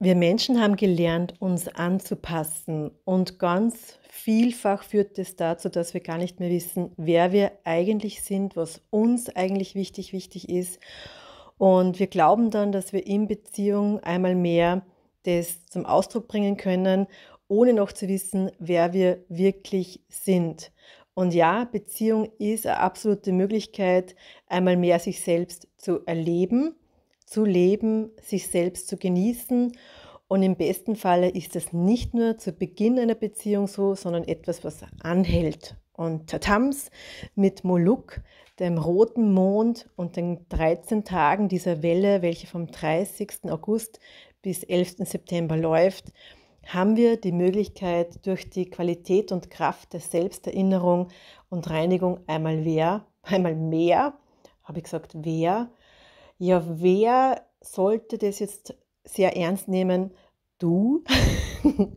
Wir Menschen haben gelernt, uns anzupassen und ganz vielfach führt es das dazu, dass wir gar nicht mehr wissen, wer wir eigentlich sind, was uns eigentlich wichtig, wichtig ist. Und wir glauben dann, dass wir in Beziehung einmal mehr das zum Ausdruck bringen können, ohne noch zu wissen, wer wir wirklich sind. Und ja, Beziehung ist eine absolute Möglichkeit, einmal mehr sich selbst zu erleben zu leben, sich selbst zu genießen. Und im besten Falle ist es nicht nur zu Beginn einer Beziehung so, sondern etwas, was anhält. Und Tatams mit Moluk, dem roten Mond und den 13 Tagen dieser Welle, welche vom 30. August bis 11. September läuft, haben wir die Möglichkeit, durch die Qualität und Kraft der Selbsterinnerung und Reinigung einmal mehr, einmal mehr, habe ich gesagt, wer, ja, wer sollte das jetzt sehr ernst nehmen? Du,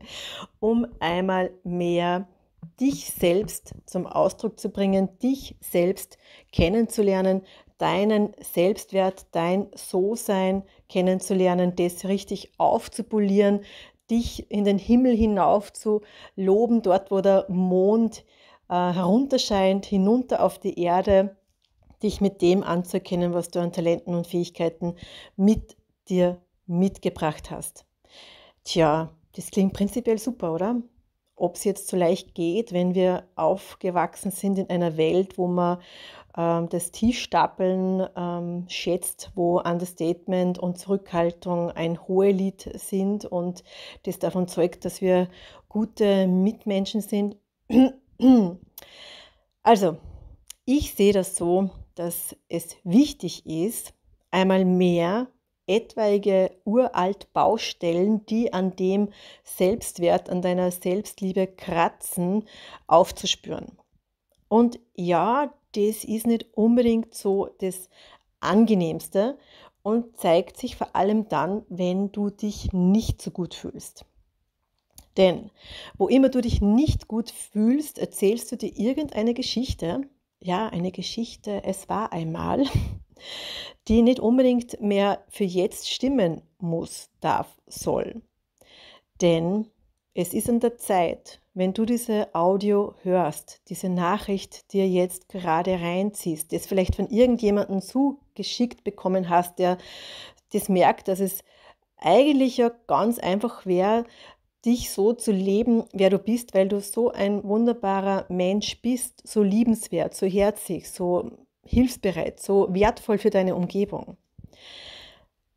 um einmal mehr dich selbst zum Ausdruck zu bringen, dich selbst kennenzulernen, deinen Selbstwert, dein So-Sein kennenzulernen, das richtig aufzupolieren, dich in den Himmel hinauf zu loben, dort wo der Mond äh, herunterscheint, hinunter auf die Erde dich mit dem anzuerkennen, was du an Talenten und Fähigkeiten mit dir mitgebracht hast. Tja, das klingt prinzipiell super, oder? Ob es jetzt so leicht geht, wenn wir aufgewachsen sind in einer Welt, wo man ähm, das Tischstapeln ähm, schätzt, wo Understatement und Zurückhaltung ein Hohelied sind und das davon zeugt, dass wir gute Mitmenschen sind. Also, ich sehe das so, dass es wichtig ist, einmal mehr etwaige uralt Baustellen, die an dem Selbstwert, an deiner Selbstliebe kratzen, aufzuspüren. Und ja, das ist nicht unbedingt so das angenehmste und zeigt sich vor allem dann, wenn du dich nicht so gut fühlst. Denn wo immer du dich nicht gut fühlst, erzählst du dir irgendeine Geschichte, ja, eine Geschichte, es war einmal, die nicht unbedingt mehr für jetzt stimmen muss, darf, soll. Denn es ist an der Zeit, wenn du diese Audio hörst, diese Nachricht dir jetzt gerade reinziehst, das vielleicht von irgendjemandem zugeschickt bekommen hast, der das merkt, dass es eigentlich ja ganz einfach wäre, dich so zu leben, wer du bist, weil du so ein wunderbarer Mensch bist, so liebenswert, so herzig, so hilfsbereit, so wertvoll für deine Umgebung.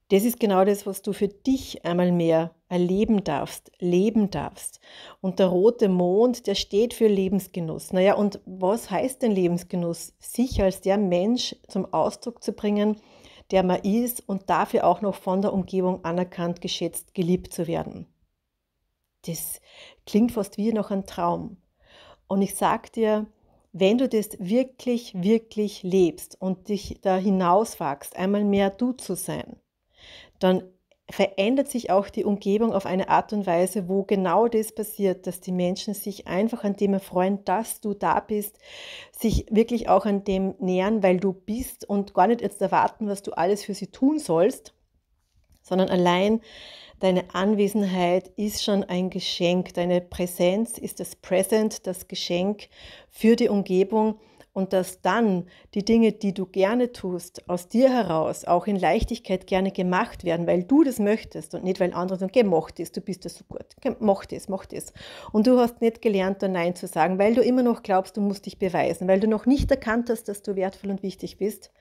Das ist genau das, was du für dich einmal mehr erleben darfst, leben darfst. Und der rote Mond, der steht für Lebensgenuss. Naja, und was heißt denn Lebensgenuss? Sich als der Mensch zum Ausdruck zu bringen, der man ist und dafür auch noch von der Umgebung anerkannt, geschätzt, geliebt zu werden das klingt fast wie noch ein Traum. Und ich sage dir, wenn du das wirklich, wirklich lebst und dich da hinauswachst, einmal mehr du zu sein, dann verändert sich auch die Umgebung auf eine Art und Weise, wo genau das passiert, dass die Menschen sich einfach an dem erfreuen, dass du da bist, sich wirklich auch an dem nähern, weil du bist und gar nicht jetzt erwarten, was du alles für sie tun sollst, sondern allein Deine Anwesenheit ist schon ein Geschenk. Deine Präsenz ist das Present, das Geschenk für die Umgebung und dass dann die Dinge, die du gerne tust, aus dir heraus auch in Leichtigkeit gerne gemacht werden, weil du das möchtest und nicht, weil andere sagen, gemacht ist, du bist ja so gut, gemacht ist, macht ist. Und du hast nicht gelernt, da Nein zu sagen, weil du immer noch glaubst, du musst dich beweisen, weil du noch nicht erkannt hast, dass du wertvoll und wichtig bist.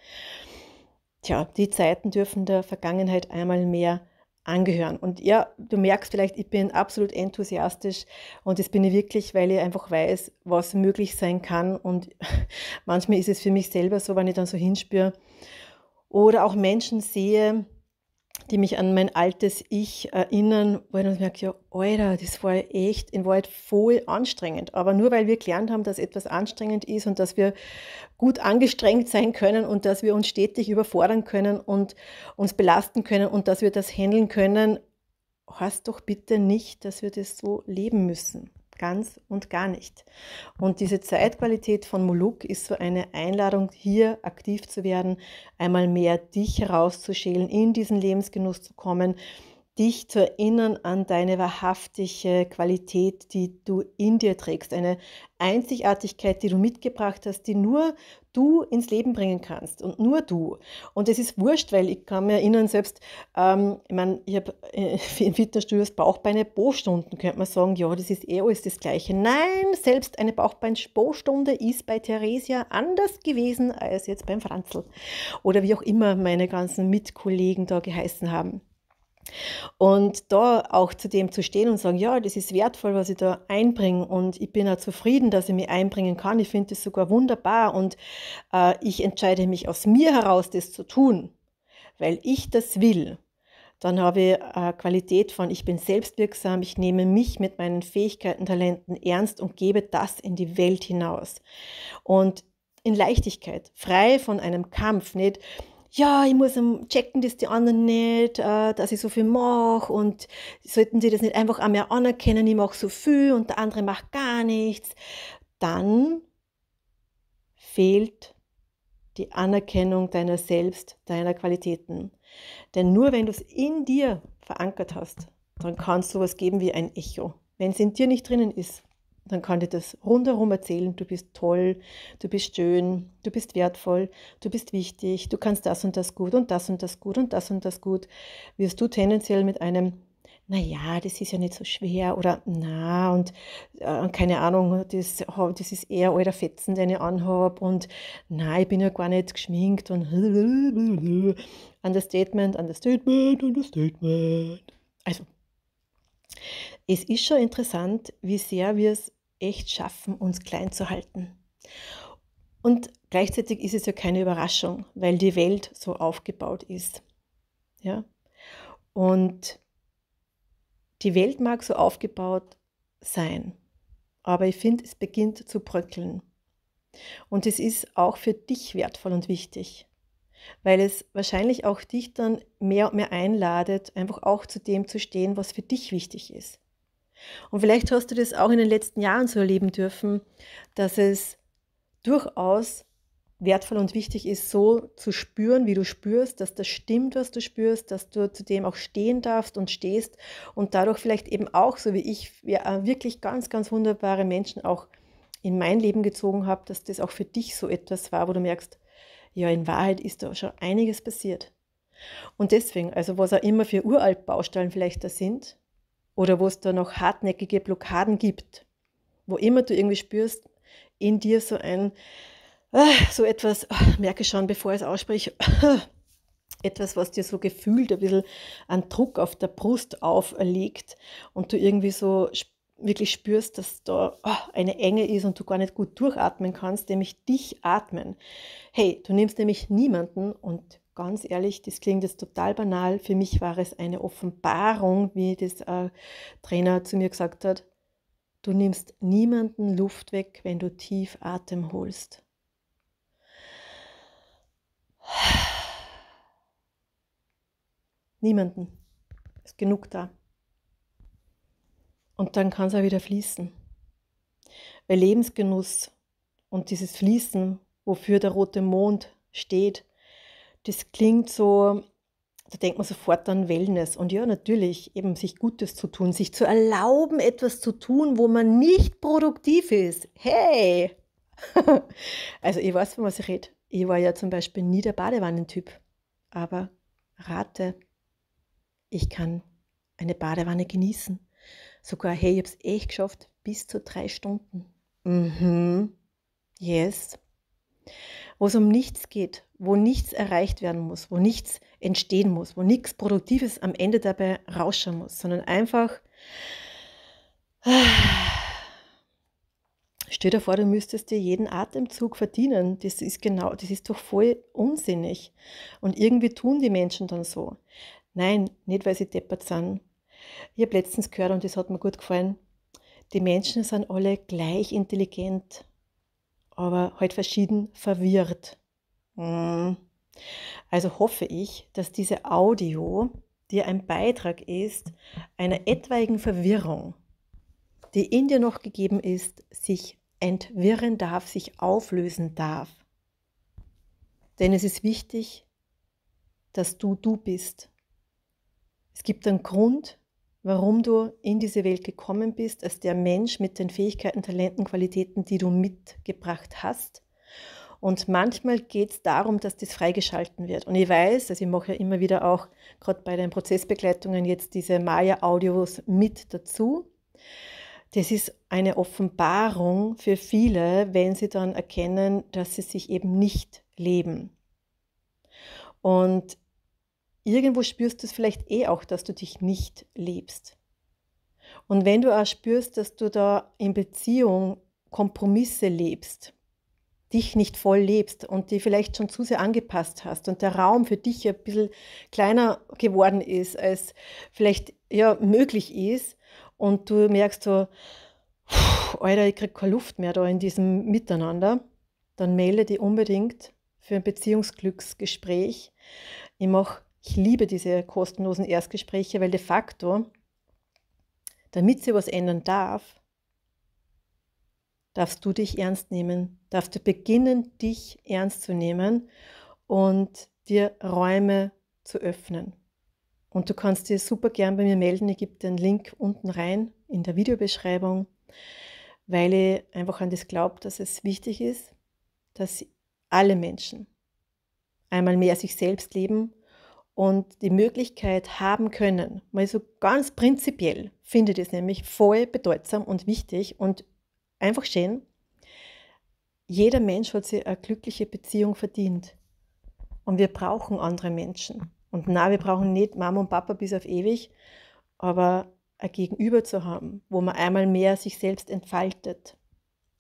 Tja, die Zeiten dürfen der Vergangenheit einmal mehr angehören. Und ja, du merkst vielleicht, ich bin absolut enthusiastisch und das bin ich wirklich, weil ich einfach weiß, was möglich sein kann. Und manchmal ist es für mich selber so, wenn ich dann so hinspüre oder auch Menschen sehe, die mich an mein altes Ich erinnern, wo ich dann merke, ja, Alter, das war echt in Wahrheit voll anstrengend. Aber nur weil wir gelernt haben, dass etwas anstrengend ist und dass wir gut angestrengt sein können und dass wir uns stetig überfordern können und uns belasten können und dass wir das handeln können, heißt doch bitte nicht, dass wir das so leben müssen. Ganz und gar nicht. Und diese Zeitqualität von Moluk ist so eine Einladung, hier aktiv zu werden, einmal mehr dich herauszuschälen, in diesen Lebensgenuss zu kommen, dich zu erinnern an deine wahrhaftige Qualität, die du in dir trägst, eine Einzigartigkeit, die du mitgebracht hast, die nur du ins Leben bringen kannst und nur du. Und es ist wurscht, weil ich kann mir erinnern, selbst, ähm, ich meine, ich habe äh, in Fitnessstudios Bauchbeine bo könnte man sagen, ja, das ist eh alles das Gleiche. Nein, selbst eine bauchbein bo ist bei Theresia anders gewesen als jetzt beim Franzl oder wie auch immer meine ganzen Mitkollegen da geheißen haben. Und da auch zu dem zu stehen und sagen, ja, das ist wertvoll, was ich da einbringe und ich bin auch zufrieden, dass ich mich einbringen kann. Ich finde das sogar wunderbar und äh, ich entscheide mich aus mir heraus, das zu tun, weil ich das will. Dann habe ich äh, Qualität von, ich bin selbstwirksam, ich nehme mich mit meinen Fähigkeiten, Talenten ernst und gebe das in die Welt hinaus. Und in Leichtigkeit, frei von einem Kampf, nicht ja, ich muss checken, dass die anderen nicht, äh, dass ich so viel mache und sollten sie das nicht einfach auch mehr anerkennen, ich mache so viel und der andere macht gar nichts, dann fehlt die Anerkennung deiner selbst, deiner Qualitäten. Denn nur wenn du es in dir verankert hast, dann kannst du was geben wie ein Echo. Wenn es in dir nicht drinnen ist, dann kann dir das rundherum erzählen, du bist toll, du bist schön, du bist wertvoll, du bist wichtig, du kannst das und das gut und das und das gut und das und das gut, wirst du tendenziell mit einem, naja, das ist ja nicht so schwer oder na und äh, keine Ahnung, das, das ist eher alter Fetzen, den ich anhabe und na, ich bin ja gar nicht geschminkt und Understatement, Understatement, Understatement. Also, es ist schon interessant, wie sehr wir es echt schaffen, uns klein zu halten. Und gleichzeitig ist es ja keine Überraschung, weil die Welt so aufgebaut ist. Ja? Und die Welt mag so aufgebaut sein, aber ich finde, es beginnt zu bröckeln. Und es ist auch für dich wertvoll und wichtig, weil es wahrscheinlich auch dich dann mehr und mehr einladet, einfach auch zu dem zu stehen, was für dich wichtig ist. Und vielleicht hast du das auch in den letzten Jahren so erleben dürfen, dass es durchaus wertvoll und wichtig ist, so zu spüren, wie du spürst, dass das stimmt, was du spürst, dass du zudem auch stehen darfst und stehst und dadurch vielleicht eben auch, so wie ich, ja, äh, wirklich ganz, ganz wunderbare Menschen auch in mein Leben gezogen habe, dass das auch für dich so etwas war, wo du merkst, ja, in Wahrheit ist da schon einiges passiert. Und deswegen, also was auch immer für Uraltbaustellen vielleicht da sind, oder wo es da noch hartnäckige Blockaden gibt, wo immer du irgendwie spürst, in dir so ein, äh, so etwas, äh, merke schon, bevor ich es ausspreche, äh, etwas, was dir so gefühlt ein bisschen an Druck auf der Brust auferlegt und du irgendwie so wirklich spürst, dass da eine Enge ist und du gar nicht gut durchatmen kannst, nämlich dich atmen. Hey, du nimmst nämlich niemanden und ganz ehrlich, das klingt jetzt total banal. Für mich war es eine Offenbarung, wie das äh, Trainer zu mir gesagt hat. Du nimmst niemanden Luft weg, wenn du tief Atem holst. Niemanden. Ist genug da. Und dann kann es auch wieder fließen. Weil Lebensgenuss und dieses Fließen, wofür der rote Mond steht, das klingt so, da denkt man sofort an Wellness. Und ja, natürlich, eben sich Gutes zu tun, sich zu erlauben, etwas zu tun, wo man nicht produktiv ist. Hey! also ich weiß, von was ich rede. Ich war ja zum Beispiel nie der Badewannentyp. Aber rate, ich kann eine Badewanne genießen. Sogar, hey, ich habe es echt geschafft, bis zu drei Stunden. Mhm. Yes. Wo es um nichts geht, wo nichts erreicht werden muss, wo nichts entstehen muss, wo nichts Produktives am Ende dabei rauschen muss, sondern einfach Stell dir vor, du müsstest dir jeden Atemzug verdienen. Das ist genau, das ist doch voll unsinnig. Und irgendwie tun die Menschen dann so. Nein, nicht weil sie deppert sind. Ich habe letztens gehört und das hat mir gut gefallen. Die Menschen sind alle gleich intelligent, aber halt verschieden verwirrt. Hm. Also hoffe ich, dass diese Audio dir ein Beitrag ist einer etwaigen Verwirrung, die in dir noch gegeben ist, sich entwirren darf, sich auflösen darf. Denn es ist wichtig, dass du du bist. Es gibt einen Grund, warum du in diese Welt gekommen bist, als der Mensch mit den Fähigkeiten, Talenten, Qualitäten, die du mitgebracht hast und manchmal geht es darum, dass das freigeschalten wird. Und ich weiß, also ich mache ja immer wieder auch, gerade bei den Prozessbegleitungen, jetzt diese Maya-Audios mit dazu. Das ist eine Offenbarung für viele, wenn sie dann erkennen, dass sie sich eben nicht leben. Und irgendwo spürst du es vielleicht eh auch, dass du dich nicht lebst. Und wenn du auch spürst, dass du da in Beziehung Kompromisse lebst, dich nicht voll lebst und die vielleicht schon zu sehr angepasst hast und der Raum für dich ein bisschen kleiner geworden ist, als vielleicht ja, möglich ist und du merkst so, Alter, ich kriege keine Luft mehr da in diesem Miteinander, dann melde dich unbedingt für ein Beziehungsglücksgespräch. Ich mache, ich liebe diese kostenlosen Erstgespräche, weil de facto, damit sie was ändern darf, darfst du dich ernst nehmen, darfst du beginnen, dich ernst zu nehmen und dir Räume zu öffnen. Und du kannst dir super gern bei mir melden. Ich gebe den Link unten rein in der Videobeschreibung, weil ich einfach an das glaube, dass es wichtig ist, dass alle Menschen einmal mehr sich selbst leben und die Möglichkeit haben können. Mal so ganz prinzipiell finde ich es nämlich voll bedeutsam und wichtig und Einfach schön. Jeder Mensch hat sich eine glückliche Beziehung verdient. Und wir brauchen andere Menschen. Und na, wir brauchen nicht Mama und Papa bis auf ewig, aber ein Gegenüber zu haben, wo man einmal mehr sich selbst entfaltet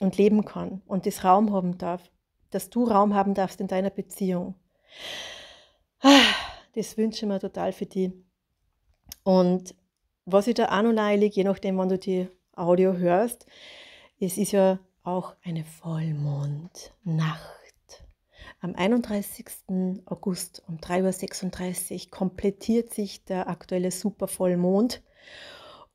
und leben kann und das Raum haben darf, dass du Raum haben darfst in deiner Beziehung. Ah, das wünsche ich mir total für dich. Und was ich da auch noch nahelege, je nachdem, wann du die Audio hörst, es ist ja auch eine Vollmondnacht. Am 31. August um 3.36 Uhr komplettiert sich der aktuelle Supervollmond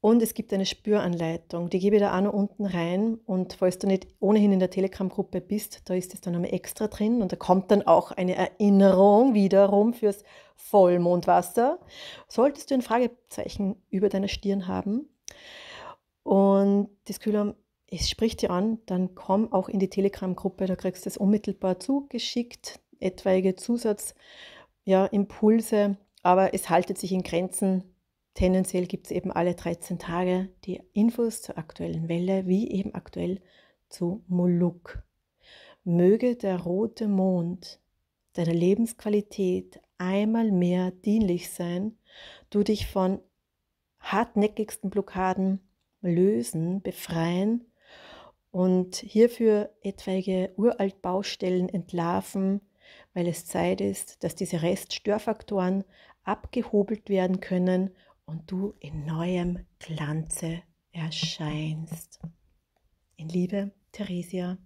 und es gibt eine Spüranleitung. Die gebe ich da auch noch unten rein und falls du nicht ohnehin in der Telegram-Gruppe bist, da ist es dann einmal extra drin und da kommt dann auch eine Erinnerung wiederum fürs Vollmondwasser. Solltest du ein Fragezeichen über deiner Stirn haben und das Kühl am es spricht dir an, dann komm auch in die Telegram-Gruppe, da kriegst du es unmittelbar zugeschickt, etwaige Zusatzimpulse, ja, aber es haltet sich in Grenzen. Tendenziell gibt es eben alle 13 Tage die Infos zur aktuellen Welle, wie eben aktuell zu Moluk. Möge der rote Mond deiner Lebensqualität einmal mehr dienlich sein, du dich von hartnäckigsten Blockaden lösen, befreien und hierfür etwaige Uraltbaustellen entlarven, weil es Zeit ist, dass diese Reststörfaktoren abgehobelt werden können und du in neuem Glanze erscheinst. In Liebe, Theresia.